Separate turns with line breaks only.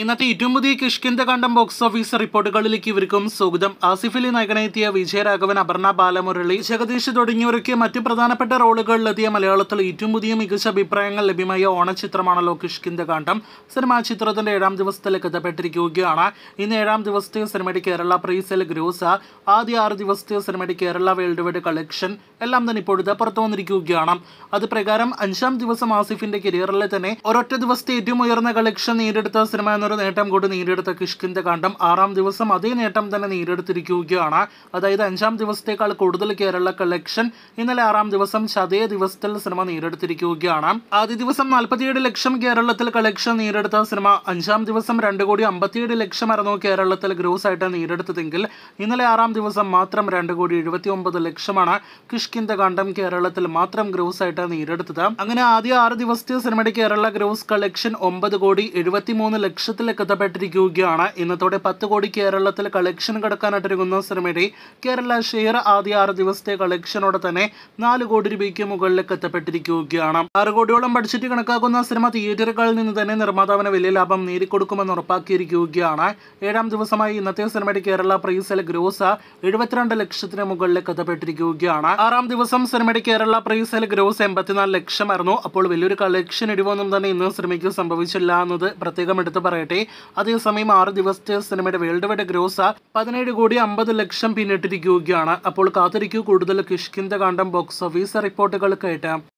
ഇന്നത്തെ പുതിയ കിഷ്കിന്ദ കണ്ടം ബോക്സ് ഓഫീസ് റിപ്പോർട്ടുകളിലേക്ക് ഇവർക്കും സ്വാഗതം ആസിഫിലി നഗനെത്തിയ വിജയരാഘവൻ അപർണ ബാലമുരളി ജഗദീഷ് തുടങ്ങിയവരൊക്കെ മറ്റ് പ്രധാനപ്പെട്ട റോളുകളിലെത്തിയ മലയാളത്തിൽ ഏറ്റവും പുതിയ മികച്ച അഭിപ്രായങ്ങൾ ലഭ്യമായ ഓണച്ചിത്രമാണല്ലോ കിഷ്കിന്ദ കാണ്ടം സിനിമാ ചിത്രത്തിന്റെ ഏഴാം ദിവസത്തിൽ കഥപ്പെട്ടിരിക്കുകയാണ് ഇന്ന് ഏഴാം ദിവസത്തെ സിനിമയുടെ കേരള പ്രീസെൽ ഗ്രോസ ആദ്യ ആറ് ദിവസത്തെ സിനിമയുടെ കേരള വേൾഡ് വൈഡ് കളക്ഷൻ എല്ലാം തന്നെ ഇപ്പോഴത്തെ പുറത്തു വന്നിരിക്കുകയാണ് അത് പ്രകാരം അഞ്ചാം ദിവസം ആസിഫിന്റെ കരിയറിലെ തന്നെ ഒരൊറ്റ ദിവസത്തെ ഏറ്റവും ഉയർന്ന കളക്ഷൻ നേടിയെടുത്ത സിനിമ എന്നൊരു നേട്ടം കൂടി നേടിയെടുത്ത കിഷ്കിന്റെ കണ്ടം ആറാം ദിവസം അതേ നേട്ടം തന്നെ നേടിയെടുത്തിരിക്കുകയാണ് അതായത് അഞ്ചാം ദിവസത്തേക്കാൾ കൂടുതൽ കേരള കളക്ഷൻ ഇന്നലെ ആറാം ദിവസം അതേ ദിവസത്തിൽ സിനിമ നേടിയെടുത്തിരിക്കുകയാണ് ആദ്യ ദിവസം നാൽപ്പത്തിയേഴ് ലക്ഷം കേരളത്തിൽ കളക്ഷൻ നേടിയെടുത്ത സിനിമ അഞ്ചാം ദിവസം രണ്ട് കോടി അമ്പത്തിയേഴ് ആയിരുന്നു കേരളത്തിൽ ഗ്രോസ് ആയിട്ട് നേടിയെടുത്തതെങ്കിൽ ഇന്നലെ ആറാം ദിവസം മാത്രം രണ്ട് കോടി എഴുപത്തി ഒമ്പത് ലക്ഷമാണ് കിഷ്കിന്റെ കണ്ടം കേരളത്തിൽ മാത്രം ഗ്രോസ് ആയിട്ട് നേടിയെടുത്തത് അങ്ങനെ ആദ്യ ആറ് ദിവസത്തെ സിനിമയുടെ കേരള ഗ്രോസ് കളക്ഷൻ ഒമ്പത് കോടി മൂന്ന് ലക്ഷം ലക്ഷത്തിലേക്ക് എത്തപ്പെട്ടിരിക്കുകയാണ് ഇന്നത്തോടെ പത്ത് കോടി കേരളത്തിൽ കളക്ഷൻ കടക്കാനായിട്ടിരിക്കുന്ന സിനിമയുടെ കേരള ഷെയർ ആദ്യ ആറ് ദിവസത്തെ കളക്ഷനോടെ തന്നെ നാല് കോടി രൂപയ്ക്ക് മുകളിലേക്ക് എത്തപ്പെട്ടിരിക്കുകയാണ് ആറ് കോടിയോളം ബഡ്ജറ്റ് കണക്കാക്കുന്ന സിനിമ തിയേറ്ററുകളിൽ നിന്ന് തന്നെ നിർമ്മാതാവിന് വലിയ ലാഭം നേടിക്കൊടുക്കുമെന്ന് ഉറപ്പാക്കിയിരിക്കുകയാണ് ഏഴാം ദിവസമായി ഇന്നത്തെ സിനിമയുടെ കേരള പ്രീസൽ ഗ്രോസ് എഴുപത്തിരണ്ട് ലക്ഷത്തിന് മുകളിലേക്ക് എത്തപ്പെട്ടിരിക്കുകയാണ് ആറാം ദിവസം സിനിമയുടെ കേരള പ്രീസൽ ഗ്രോസ് എൺപത്തിനാല് ലക്ഷമായിരുന്നു അപ്പോൾ വലിയൊരു കളക്ഷൻ ഇടിവൊന്നും തന്നെ ഇന്ന് സിനിമയ്ക്ക് സംഭവിച്ചില്ല എന്നത് പ്രത്യേകം എടുത്തു പറയാം പറയട്ടെ അതേസമയം ആറ് ദിവസത്തെ സിനിമയുടെ വേൾഡ് വൈഡ് ഗ്രോസ് പതിനേഴ് കോടി അമ്പത് ലക്ഷം പിന്നിട്ടിരിക്കുകയാണ് അപ്പോൾ കാത്തിരിക്കൂ കൂടുതൽ കിഷ്കിന്ദ കാണ്ടം ബോക്സ് ഓഫീസ് റിപ്പോർട്ടുകൾക്കായിട്ട്